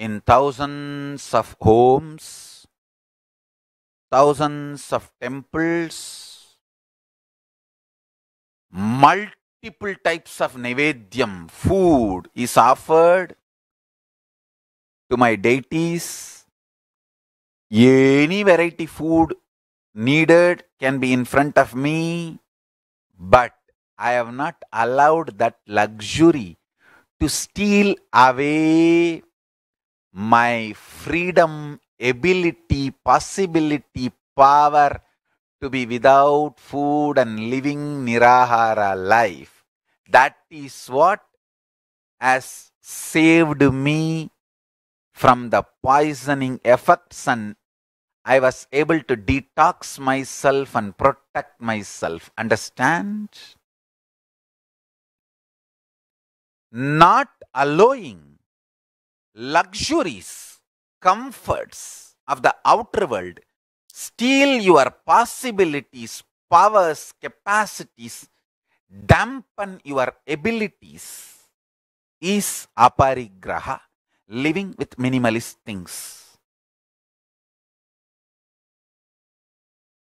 in thousands of homes, thousands of temples, multiple types of nevedyam, food is offered to my deities. Any variety food needed can be in front of me, but I have not allowed that luxury to steal away my freedom, ability, possibility, power to be without food and living nirahara life. That is what has saved me from the poisoning effects and I was able to detox myself and protect myself. Understand? Not allowing luxuries, comforts of the outer world steal your possibilities, powers, capacities, dampen your abilities, is aparigraha, living with minimalist things.